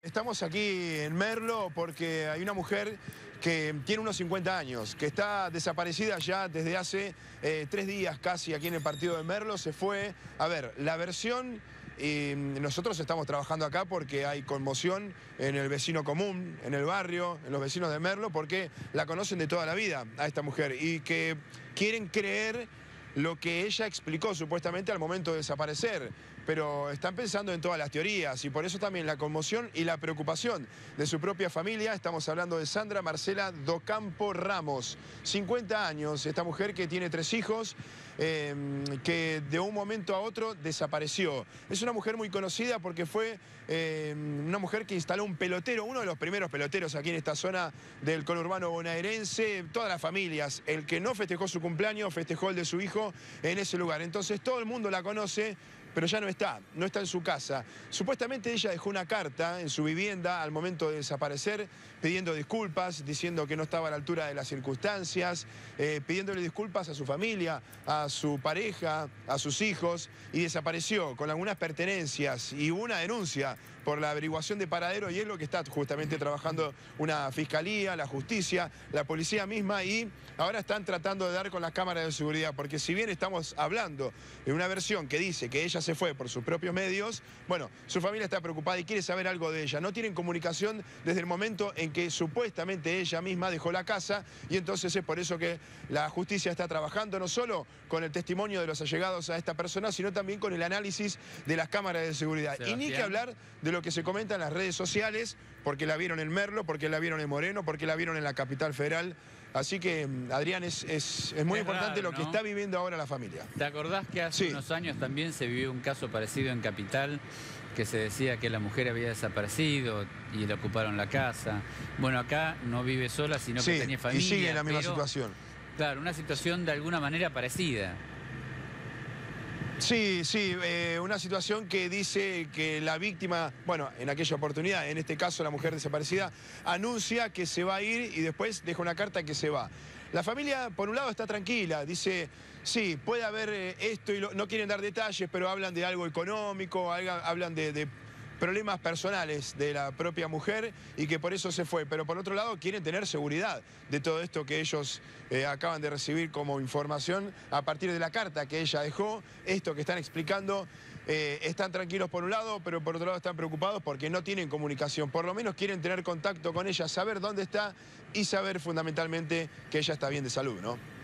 Estamos aquí en Merlo porque hay una mujer que tiene unos 50 años, que está desaparecida ya desde hace eh, tres días casi aquí en el partido de Merlo. Se fue, a ver, la versión, y nosotros estamos trabajando acá porque hay conmoción en el vecino común, en el barrio, en los vecinos de Merlo, porque la conocen de toda la vida a esta mujer y que quieren creer lo que ella explicó supuestamente al momento de desaparecer pero están pensando en todas las teorías y por eso también la conmoción y la preocupación de su propia familia. Estamos hablando de Sandra Marcela Docampo Ramos, 50 años, esta mujer que tiene tres hijos, em, que de un momento a otro desapareció. Es una mujer muy conocida porque fue em, una mujer que instaló un pelotero, uno de los primeros peloteros aquí en esta zona del conurbano bonaerense, todas las familias. El que no festejó su cumpleaños, festejó el de su hijo en ese lugar. Entonces todo el mundo la conoce, pero ya no está, no está en su casa. Supuestamente ella dejó una carta en su vivienda al momento de desaparecer, pidiendo disculpas, diciendo que no estaba a la altura de las circunstancias, eh, pidiéndole disculpas a su familia, a su pareja, a sus hijos, y desapareció con algunas pertenencias y una denuncia por la averiguación de paradero y es lo que está justamente trabajando una fiscalía, la justicia, la policía misma y ahora están tratando de dar con las cámaras de seguridad, porque si bien estamos hablando de una versión que dice que ella se fue por sus propios medios. Bueno, su familia está preocupada y quiere saber algo de ella. No tienen comunicación desde el momento en que supuestamente ella misma dejó la casa y entonces es por eso que la justicia está trabajando no solo con el testimonio de los allegados a esta persona, sino también con el análisis de las cámaras de seguridad. Y ni que hablar de lo que se comenta en las redes sociales, porque la vieron en Merlo, porque la vieron en Moreno, porque la vieron en la capital federal. Así que, mm, Adrián, es, es, es muy importante lo que está viviendo ahora la familia. ¿Te acordás que hace unos años también se vivió un caso parecido en Capital? que se decía que la mujer había desaparecido y le ocuparon la casa. Bueno, acá no vive sola, sino que tenía familia. y sigue en la misma situación. Claro, una situación de alguna manera parecida. Sí, sí, eh, una situación que dice que la víctima, bueno, en aquella oportunidad, en este caso la mujer desaparecida, anuncia que se va a ir y después deja una carta que se va. La familia, por un lado, está tranquila, dice, sí, puede haber eh, esto y no quieren dar detalles, pero hablan de algo económico, hablan de problemas personales de la propia mujer y que por eso se fue. Pero por otro lado quieren tener seguridad de todo esto que ellos eh, acaban de recibir como información a partir de la carta que ella dejó, esto que están explicando. Eh, están tranquilos por un lado, pero por otro lado están preocupados porque no tienen comunicación. Por lo menos quieren tener contacto con ella, saber dónde está y saber fundamentalmente que ella está bien de salud, ¿no?